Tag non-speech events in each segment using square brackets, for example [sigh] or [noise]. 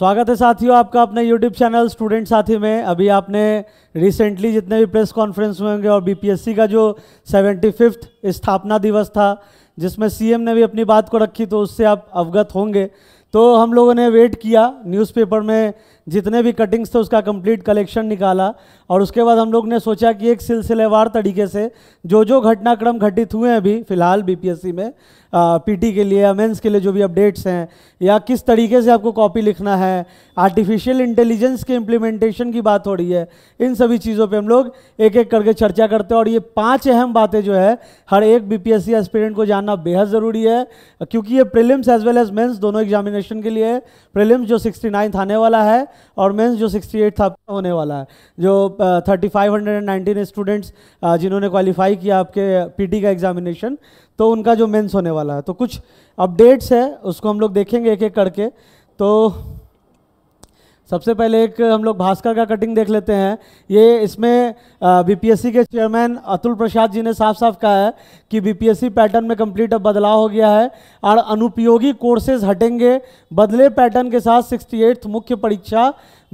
स्वागत है साथियों आपका अपने यूट्यूब चैनल स्टूडेंट साथी में अभी आपने रिसेंटली जितने भी प्रेस कॉन्फ्रेंस हुए होंगे और बी का जो सेवेंटी फिफ्थ स्थापना दिवस था जिसमें सीएम ने भी अपनी बात को रखी तो उससे आप अवगत होंगे तो हम लोगों ने वेट किया न्यूज़पेपर में जितने भी कटिंग्स थे उसका कंप्लीट कलेक्शन निकाला और उसके बाद हम लोग ने सोचा कि एक सिलसिलेवार तरीके से जो जो घटनाक्रम घटित हुए हैं अभी फ़िलहाल बीपीएससी में पीटी के लिए मेंस के लिए जो भी अपडेट्स हैं या किस तरीके से आपको कॉपी लिखना है आर्टिफिशियल इंटेलिजेंस के इम्प्लीमेंटेशन की बात हो रही है इन सभी चीज़ों पर हम लोग एक एक करके चर्चा करते हैं और ये पाँच अहम बातें जो है हर एक बी पी को जानना बेहद ज़रूरी है क्योंकि ये prelims as well as mains दोनों एग्जामिनेशन के लिए प्रिलिम्स जो सिक्सटी आने वाला है और मेंस जो 68 था होने वाला है जो थर्टी uh, स्टूडेंट्स जिन्होंने क्वालिफाई किया आपके पीटी का एग्जामिनेशन तो उनका जो मेंस होने वाला है तो कुछ अपडेट्स है उसको हम लोग देखेंगे एक एक करके तो सबसे पहले एक हम लोग भास्कर का कटिंग देख लेते हैं ये इसमें बीपीएससी के चेयरमैन अतुल प्रसाद जी ने साफ साफ कहा है कि बीपीएससी पैटर्न में कंप्लीट अब बदलाव हो गया है और अनुपयोगी कोर्सेज हटेंगे बदले पैटर्न के साथ सिक्सटी एट्थ मुख्य परीक्षा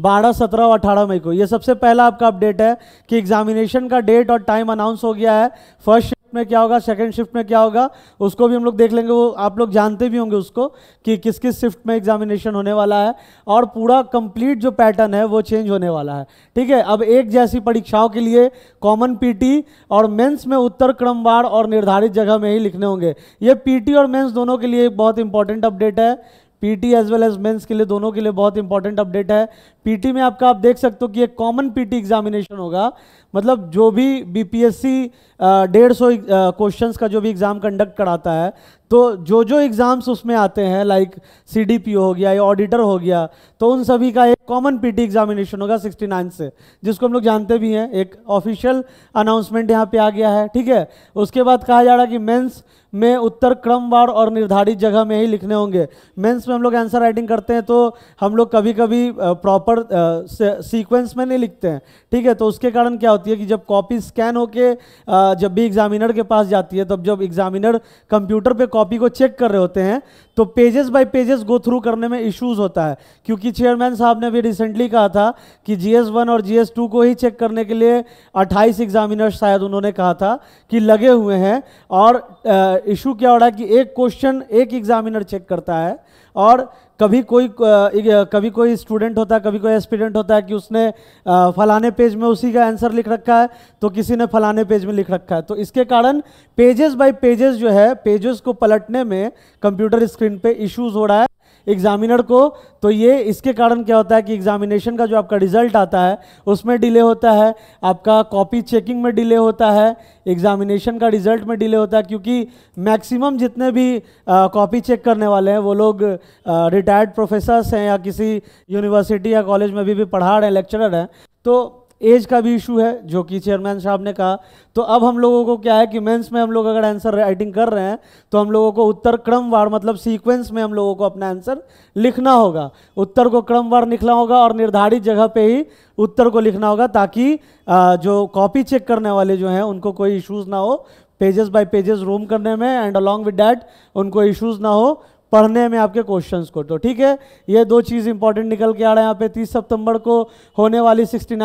बारह सत्रह और अठारह मई को ये सबसे पहला आपका अपडेट है कि एग्जामिनेशन का डेट और टाइम अनाउंस हो गया है फर्स्ट में क्या होगा सेकेंड शिफ्ट में क्या होगा उसको भी हम लोग देख लेंगे वो आप लोग जानते भी होंगे उसको कि किस किस शिफ्ट में एग्जामिनेशन होने वाला है और पूरा कंप्लीट जो पैटर्न है वो चेंज होने वाला है ठीक है अब एक जैसी परीक्षाओं के लिए कॉमन पीटी और मेन्स में उत्तर क्रमवार और निर्धारित जगह में ही लिखने होंगे ये पीटी और मेन्स दोनों के लिए बहुत इंपॉर्टेंट अपडेट है PT as well as mains के लिए दोनों के लिए बहुत इंपॉर्टेंट अपडेट है पीटी में आपका आप देख सकते हो कि एक कॉमन पीटी एग्जामिनेशन होगा मतलब जो भी बीपीएससी डेढ़ सौ क्वेश्चंस का जो भी एग्ज़ाम कंडक्ट कराता है तो जो जो एग्ज़ाम्स उसमें आते हैं लाइक सी हो गया या ऑडिटर हो गया तो उन सभी का एक कॉमन पीटी एग्जामिनेशन होगा 69 से जिसको हम लोग जानते भी हैं एक ऑफिशियल अनाउंसमेंट यहाँ पे आ गया है ठीक है उसके बाद कहा जा रहा है कि मेंस में उत्तर क्रमवार और निर्धारित जगह में ही लिखने होंगे मेंस में हम लोग आंसर राइटिंग करते हैं तो हम लोग कभी कभी प्रॉपर सीक्वेंस में नहीं लिखते हैं ठीक है तो उसके कारण क्या होती है कि जब कॉपी स्कैन होके जब भी एग्जामिनर के पास जाती है तब जब एग्जामिनर कंप्यूटर पर कॉपी को चेक कर रहे होते हैं तो pages by pages go through करने में इश्यूज होता है क्योंकि चेयरमैन साहब ने भी रिसेंटली कहा था कि जी एस वन और जी एस टू को ही चेक करने के लिए 28 एग्जामिनर्स शायद उन्होंने कहा था कि लगे हुए हैं और इशू क्या हो रहा है कि एक क्वेश्चन एक एग्जामिनर चेक करता है और कभी कोई कभी कोई स्टूडेंट होता है कभी कोई एस्पिडेंट होता है कि उसने फलाने पेज में उसी का आंसर लिख रखा है तो किसी ने फलाने पेज में लिख रखा है तो इसके कारण पेजेस बाय पेजेस जो है पेजेस को पलटने में कंप्यूटर स्क्रीन पे इश्यूज हो रहा है एग्जामिनर को तो ये इसके कारण क्या होता है कि एग्जामिनेशन का जो आपका रिजल्ट आता है उसमें डिले होता है आपका कॉपी चेकिंग में डिले होता है एग्जामिनेशन का रिजल्ट में डिले होता है क्योंकि मैक्सिमम जितने भी कॉपी चेक करने वाले हैं वो लोग रिटायर्ड प्रोफेसर्स हैं या किसी यूनिवर्सिटी या कॉलेज में भी, भी पढ़ा रहे हैं लेक्चरर हैं तो एज का भी इशू है जो कि चेयरमैन साहब ने कहा तो अब हम लोगों को क्या है कि मेंस में हम लोग अगर आंसर राइटिंग कर रहे हैं तो हम लोगों को उत्तर क्रमवार मतलब सीक्वेंस में हम लोगों को अपना आंसर लिखना होगा उत्तर को क्रमवार लिखना होगा और निर्धारित जगह पे ही उत्तर को लिखना होगा ताकि जो कॉपी चेक करने वाले जो हैं उनको कोई इशूज़ ना हो पेजेस बाई पेजेस रूम करने में एंड अलॉन्ग विद डैट उनको इशूज़ ना हो पढ़ने में आपके क्वेश्चंस को तो ठीक है ये दो चीज़ इंपॉर्टेंट निकल के आ रहा है यहाँ पे 30 सितंबर को होने वाली सिक्सटी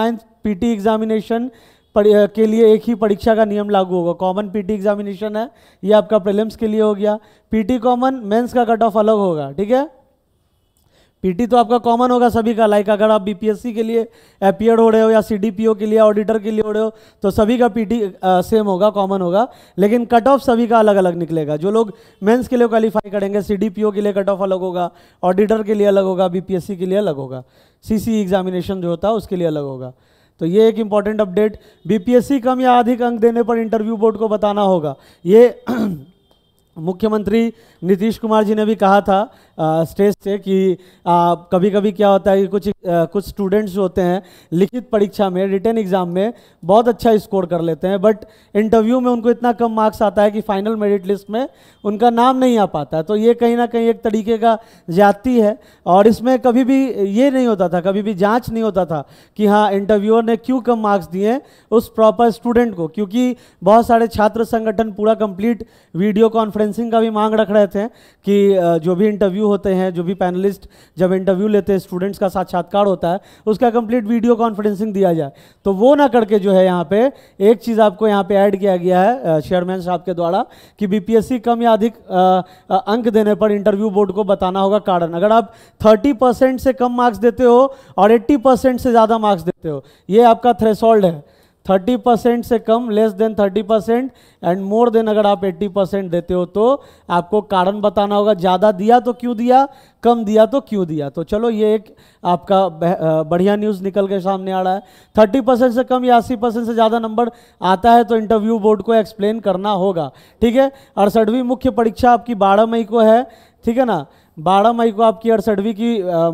पीटी एग्जामिनेशन के लिए एक ही परीक्षा का नियम लागू होगा कॉमन पीटी एग्जामिनेशन है ये आपका प्रीलिम्स के लिए हो गया पीटी कॉमन मेंस का कट ऑफ अलग होगा ठीक है पीटी तो आपका कॉमन होगा सभी का लाइक अगर आप बीपीएससी के लिए अपियर हो रहे हो या सीडीपीओ के लिए ऑडिटर के लिए हो रहे हो तो सभी का पीटी सेम होगा कॉमन होगा लेकिन कट ऑफ सभी का अलग अलग निकलेगा जो लोग मेंस के लिए क्वालिफाई करेंगे सीडीपीओ के लिए कट ऑफ अलग होगा ऑडिटर के लिए अलग होगा बीपीएससी के लिए अलग होगा सीसी एग्जामिनेशन e जो होता है उसके लिए अलग होगा तो ये एक इम्पॉर्टेंट अपडेट बीपीएससी कम या अधिक अंक देने पर इंटरव्यू बोर्ड को बताना होगा ये [clears throat] मुख्यमंत्री नीतीश कुमार जी ने भी कहा था स्टेज से कि आ, कभी कभी क्या होता है कि कुछ आ, कुछ स्टूडेंट्स होते हैं लिखित परीक्षा में रिटर्न एग्ज़ाम में बहुत अच्छा स्कोर कर लेते हैं बट इंटरव्यू में उनको इतना कम मार्क्स आता है कि फाइनल मेरिट लिस्ट में उनका नाम नहीं आ पाता तो ये कहीं ना कहीं एक तरीके का जाति है और इसमें कभी भी ये नहीं होता था कभी भी जाँच नहीं होता था कि हाँ इंटरव्यूअर ने क्यों कम मार्क्स दिए उस प्रॉपर स्टूडेंट को क्योंकि बहुत सारे छात्र संगठन पूरा कंप्लीट वीडियो कॉन्फ्रेंसिंग का भी मांग रख रहे थे कि जो भी इंटरव्यू इंटरव्यू होते हैं जो भी पैनलिस्ट जब इंटरव्यू लेते हैं स्टूडेंट्स का साक्षात्कार होता है उसका कंप्लीट वीडियो कॉन्फ्रेंसिंग दिया जाए तो वो ना करके जो है यहाँ पे एक चीज़ आपको यहाँ पे ऐड किया गया है चेयरमैन साहब के द्वारा कि बीपीएससी कम या अधिक अंक देने पर इंटरव्यू बोर्ड को बताना होगा कारण अगर आप थर्टी से कम मार्क्स देते हो और एट्टी से ज़्यादा मार्क्स देते हो ये आपका थ्रेसोल्ड है थर्टी परसेंट से कम less than thirty percent and more than अगर आप एट्टी परसेंट देते हो तो आपको कारण बताना होगा ज़्यादा दिया तो क्यों दिया कम दिया तो क्यों दिया तो चलो ये एक आपका बढ़िया न्यूज़ निकल के सामने आ रहा है थर्टी परसेंट से कम या अस्सी परसेंट से ज़्यादा नंबर आता है तो इंटरव्यू बोर्ड को एक्सप्लेन करना होगा ठीक है अड़सठवीं मुख्य परीक्षा आपकी बारह मई को है ठीक है ना बारह मई को आपकी अड़सठवीं की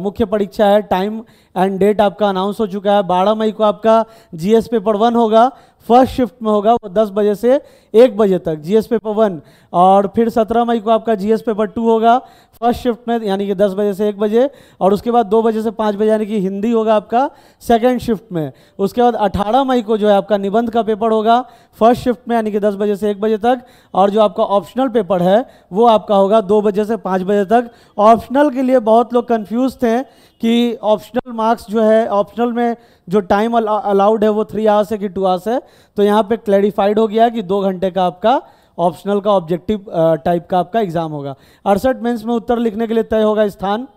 मुख्य परीक्षा है टाइम एंड डेट आपका अनाउंस हो चुका है बारह मई को आपका जीएस पेपर वन होगा फर्स्ट शिफ्ट में होगा वो दस बजे से एक बजे तक जीएस पेपर वन और फिर सत्रह मई को आपका जीएस पेपर टू होगा फर्स्ट शिफ्ट में यानी कि दस बजे से एक बजे और उसके बाद दो बजे से पाँच बजे यानी कि हिंदी होगा आपका सेकेंड शिफ्ट में उसके बाद अठारह मई को जो है आपका निबंध का पेपर होगा फर्स्ट शिफ्ट में यानी कि दस बजे से एक बजे तक और जो आपका ऑप्शनल पेपर है वो आपका होगा दो बजे से पाँच बजे तक ऑप्शनल के लिए बहुत लोग कन्फ्यूज़ थे कि ऑप्शनल मार्क्स जो है ऑप्शनल में जो टाइम अलाउड है वो थ्री आवर्स है कि टू आवर्स है तो यहाँ पे क्लैरिफाइड हो गया कि दो घंटे घंटे का आपका ऑप्शनल का ऑब्जेक्टिव टाइप का आपका एग्जाम होगा अड़सठ मेंस में उत्तर लिखने के लिए तय होगा स्थान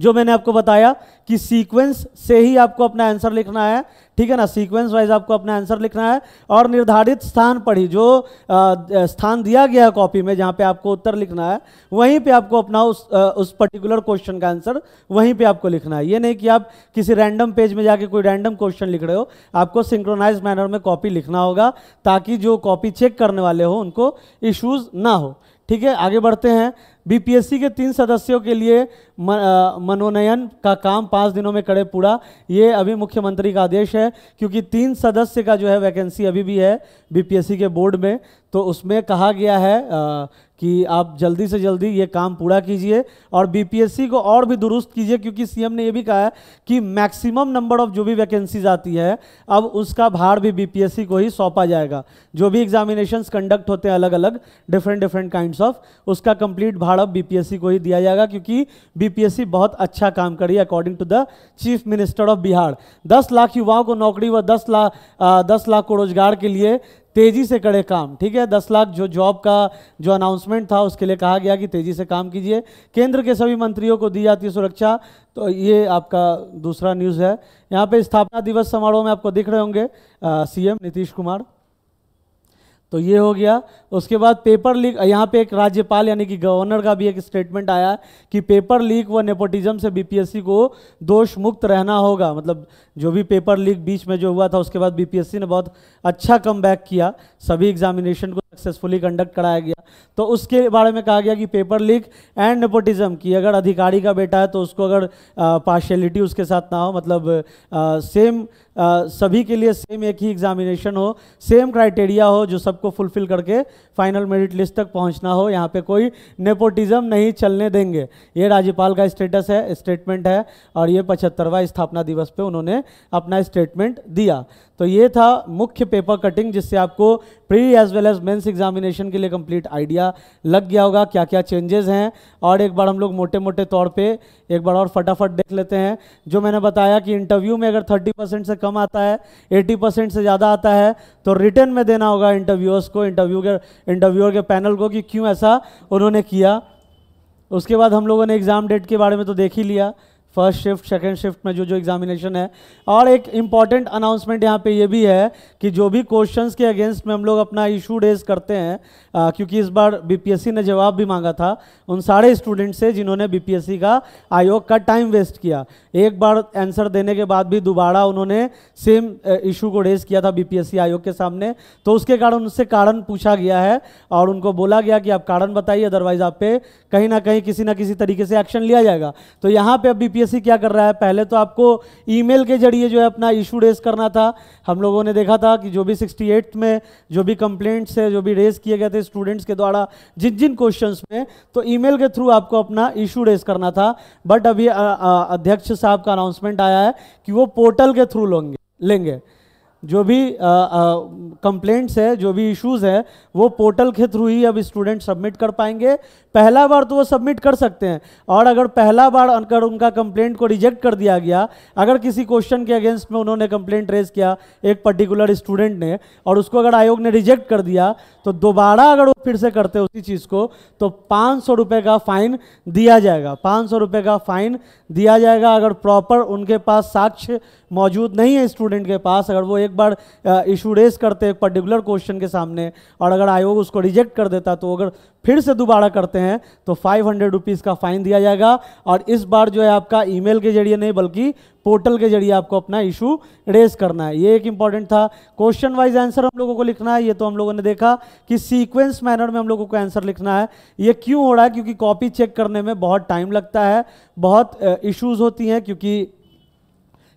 जो मैंने आपको बताया कि सीक्वेंस से ही आपको अपना आंसर लिखना है ठीक है ना सीक्वेंस वाइज आपको अपना आंसर लिखना है और निर्धारित स्थान पर ही जो आ, स्थान दिया गया है कॉपी में जहाँ पे आपको उत्तर लिखना है वहीं पे आपको अपना उस आ, उस पर्टिकुलर क्वेश्चन का आंसर वहीं पे आपको लिखना है ये नहीं कि आप किसी रैंडम पेज में जाके कोई रैंडम क्वेश्चन लिख रहे हो आपको सिंक्रोनाइज मैनर में कॉपी लिखना होगा ताकि जो कॉपी चेक करने वाले हो उनको इशूज़ ना हो ठीक है आगे बढ़ते हैं बीपीएससी के तीन सदस्यों के लिए मनोनयन का काम पाँच दिनों में करे पूरा ये अभी मुख्यमंत्री का आदेश है क्योंकि तीन सदस्य का जो है वैकेंसी अभी भी है बीपीएससी के बोर्ड में तो उसमें कहा गया है कि आप जल्दी से जल्दी ये काम पूरा कीजिए और बीपीएससी को और भी दुरुस्त कीजिए क्योंकि सीएम ने ये भी कहा है कि मैक्सिमम नंबर ऑफ जो भी वैकेंसीज आती है अब उसका भार भी बीपीएससी को ही सौंपा जाएगा जो भी एग्जामिनेशंस कंडक्ट होते हैं अलग अलग डिफरेंट डिफरेंट काइंड्स ऑफ उसका कंप्लीट भार अब बी को ही दिया जाएगा क्योंकि बी बहुत अच्छा काम करी according to the chief minister of Bihar दस लाख युवाओं को नौकरी व दस लाख दस लाख को रोजगार के लिए तेज़ी से करें काम ठीक है दस लाख जो जॉब का जो अनाउंसमेंट था उसके लिए कहा गया कि तेज़ी से काम कीजिए केंद्र के सभी मंत्रियों को दी जाती है सुरक्षा तो ये आपका दूसरा न्यूज़ है यहाँ पे स्थापना दिवस समारोह में आपको दिख रहे होंगे सीएम नीतीश कुमार तो ये हो गया उसके बाद पेपर लीक यहाँ पे एक राज्यपाल यानी कि गवर्नर का भी एक स्टेटमेंट आया कि पेपर लीक व नेपोटिज्म से बीपीएससी को दोष मुक्त रहना होगा मतलब जो भी पेपर लीक बीच में जो हुआ था उसके बाद बीपीएससी ने बहुत अच्छा कम किया सभी एग्जामिनेशन को सक्सेसफुली कंडक्ट कराया गया तो उसके बारे में कहा गया कि पेपर लीक एंड नेपोटिज्म की अगर अधिकारी का बेटा है तो उसको अगर पार्शलिटी उसके साथ ना हो मतलब आ, सेम आ, सभी के लिए सेम एक ही एग्जामिनेशन हो सेम क्राइटेरिया हो जो सबको फुलफिल करके फाइनल मेरिट लिस्ट तक पहुंचना हो यहाँ पे कोई नेपोटिज्म नहीं चलने देंगे ये राज्यपाल का स्टेटस है स्टेटमेंट है और ये पचहत्तरवा स्थापना दिवस पे उन्होंने अपना स्टेटमेंट दिया तो ये था मुख्य पेपर कटिंग जिससे आपको pre as well as main entrance examination के लिए कंप्लीट आइडिया लग गया होगा क्या क्या चेंजेस हैं और एक बार हम लोग मोटे मोटे तौर पे एक बार और फटाफट देख लेते हैं जो मैंने बताया कि इंटरव्यू में अगर 30 परसेंट से कम आता है 80 परसेंट से ज़्यादा आता है तो रिटर्न में देना होगा इंटरव्यूअर्स को इंटरव्यू के इंटरव्यूअर के पैनल को कि क्यों ऐसा उन्होंने किया उसके बाद हम लोगों ने एग्ज़ाम डेट के बारे में तो देख ही लिया फर्स्ट शिफ्ट सेकंड शिफ्ट में जो जो एग्जामिनेशन है और एक इम्पॉर्टेंट अनाउंसमेंट यहाँ पे ये भी है कि जो भी क्वेश्चंस के अगेंस्ट में हम लोग अपना इशू रेज करते हैं आ, क्योंकि इस बार बीपीएससी ने जवाब भी मांगा था उन सारे स्टूडेंट से जिन्होंने बीपीएससी का आयोग का टाइम वेस्ट किया एक बार आंसर देने के बाद भी दोबारा उन्होंने सेम इशू को रेज किया था बी आयोग के सामने तो उसके कारण उससे कारण पूछा गया है और उनको बोला गया कि आप कारण बताइए अदरवाइज आप पे कहीं ना कहीं किसी ना किसी तरीके से एक्शन लिया जाएगा तो यहाँ पर अब बी यूपीएससी क्या कर रहा है पहले तो आपको ईमेल के जरिए जो है अपना इशू रेस करना था हम लोगों ने देखा था कि जो भी 68 में जो भी कंप्लेंट्स है जो भी रेस किए गए थे स्टूडेंट्स के द्वारा जिन जिन क्वेश्चंस में तो ईमेल के थ्रू आपको अपना इशू रेस करना था बट अभी अध्यक्ष साहब का अनाउंसमेंट आया है कि वो पोर्टल के थ्रू लेंगे लेंगे जो भी कंप्लेंट्स है जो भी इश्यूज है वो पोर्टल के थ्रू ही अब स्टूडेंट सबमिट कर पाएंगे पहला बार तो वो सबमिट कर सकते हैं और अगर पहला बार अगर उनका कंप्लेंट को रिजेक्ट कर दिया गया अगर किसी क्वेश्चन के अगेंस्ट में उन्होंने कंप्लेंट रेज किया एक पर्टिकुलर स्टूडेंट ने और उसको अगर आयोग ने रिजेक्ट कर दिया तो दोबारा अगर वो फिर से करते उसी चीज़ को तो पाँच सौ का फ़ाइन दिया जाएगा पाँच सौ का फ़ाइन दिया जाएगा अगर प्रॉपर उनके पास साक्ष्य मौजूद नहीं है स्टूडेंट के पास अगर वो एक बार इशू रेस करते एक पर्टिकुलर क्वेश्चन के सामने और अगर आयोग उसको रिजेक्ट कर देता तो अगर फिर से दोबारा करते हैं तो फाइव हंड्रेड रुपीज़ का फ़ाइन दिया जाएगा और इस बार जो है आपका ईमेल के जरिए नहीं बल्कि पोर्टल के जरिए आपको अपना इशू रेस करना है ये एक इंपॉर्टेंट था क्वेश्चन वाइज आंसर हम लोगों को लिखना है ये तो हम लोगों ने देखा कि सीक्वेंस मैनर में हम लोगों को आंसर लिखना है ये क्यों हो रहा है क्योंकि कॉपी चेक करने में बहुत टाइम लगता है बहुत इश्यूज़ होती हैं क्योंकि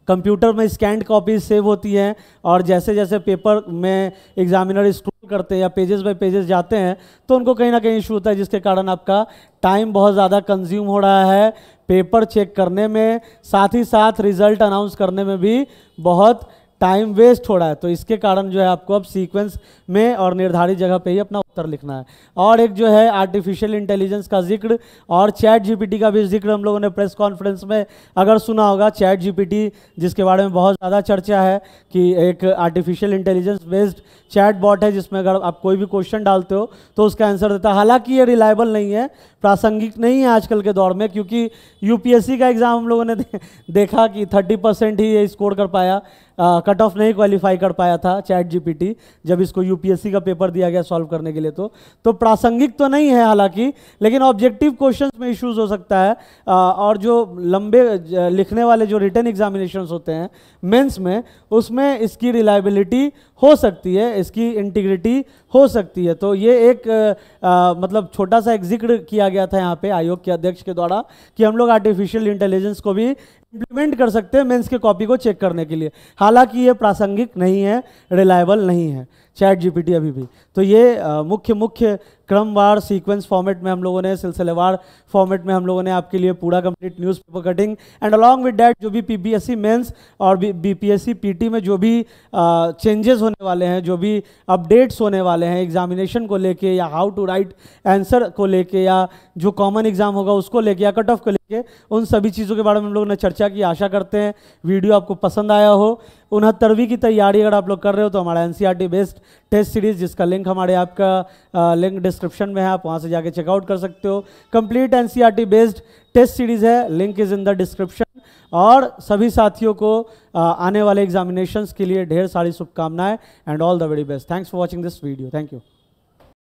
कंप्यूटर में स्कैंड कॉपी सेव होती हैं और जैसे जैसे पेपर में एग्जामिनर स्क्रोल करते हैं या पेजेस बाई पेजेस जाते हैं तो उनको कहीं ना कहीं इशू होता है जिसके कारण आपका टाइम बहुत ज़्यादा कंज्यूम हो रहा है पेपर चेक करने में साथ ही साथ रिज़ल्ट अनाउंस करने में भी बहुत टाइम वेस्ट हो रहा है तो इसके कारण जो है आपको अब सीक्वेंस में और निर्धारित जगह पे ही अपना उत्तर लिखना है और एक जो है आर्टिफिशियल इंटेलिजेंस का जिक्र और चैट जीपीटी का भी जिक्र हम लोगों ने प्रेस कॉन्फ्रेंस में अगर सुना होगा चैट जीपीटी जिसके बारे में बहुत ज़्यादा चर्चा है कि एक artificial intelligence based chatbot है जिसमें अगर आप कोई भी क्वेश्चन डालते हो तो उसका आंसर देता है हालांकि ये रिलायबल नहीं है प्रासंगिक नहीं है आजकल के दौर में क्योंकि यूपीएससी का एग्ज़ाम हम लोगों ने [laughs] देखा कि थर्टी परसेंट ही ये स्कोर कर पाया कट ऑफ नहीं क्वालिफाई कर पाया था चैट जीपीटी जब इसको यूपीएससी का पेपर दिया गया सॉल्व करने के लिए तो तो प्रासंगिक तो नहीं है हालांकि लेकिन ऑब्जेक्टिव क्वेश्चन में इश्यूज हो सकता है आ, और जो लंबे लिखने वाले जो रिटर्न एग्जामिनेशन होते हैं मेन्स में उसमें इसकी रिलायबिलिटी हो सकती है इसकी इंटीग्रिटी हो सकती है तो ये एक आ, मतलब छोटा सा एक जिक्र किया गया था यहाँ पे आयोग के अध्यक्ष के द्वारा कि हम लोग आर्टिफिशियल इंटेलिजेंस को भी इम्प्लीमेंट कर सकते हैं मेंस के कॉपी को चेक करने के लिए हालांकि ये प्रासंगिक नहीं है रिलायबल नहीं है चैट जीपीटी अभी भी तो ये मुख्य मुख्य क्रमवार सीक्वेंस फॉर्मेट में हम लोगों ने सिलसिलेवार फॉर्मेट में हम लोगों ने आपके लिए पूरा complete newspaper cutting and along with that जो भी पीबीएससी मेंस e और बीपीएससी पीटी e में जो भी चेंजेस होने वाले हैं जो भी अपडेट्स होने वाले हैं एग्जामिनेशन को लेके या हाउ टू राइट आंसर को लेके या जो कॉमन एग्जाम होगा उसको लेके या कट ऑफ को ले के उन सभी चीज़ों के बारे में हम लोगों ने चर्चा की आशा करते हैं वीडियो आपको पसंद आया हो उनहत्तरवीं की तैयारी अगर आप लोग कर रहे हो तो हमारा एन बेस्ड टेस्ट सीरीज़ जिसका लिंक हमारे आपका लिंक डिस्क्रिप्शन में है आप वहाँ से जाके चेकआउट कर सकते हो कंप्लीट एन बेस्ड टेस्ट सीरीज़ है link is in the description और सभी साथियों को आने वाले एग्जामिनेशंस के लिए ढेर सारी शुभकामनाएं and all the very best thanks for watching this video thank you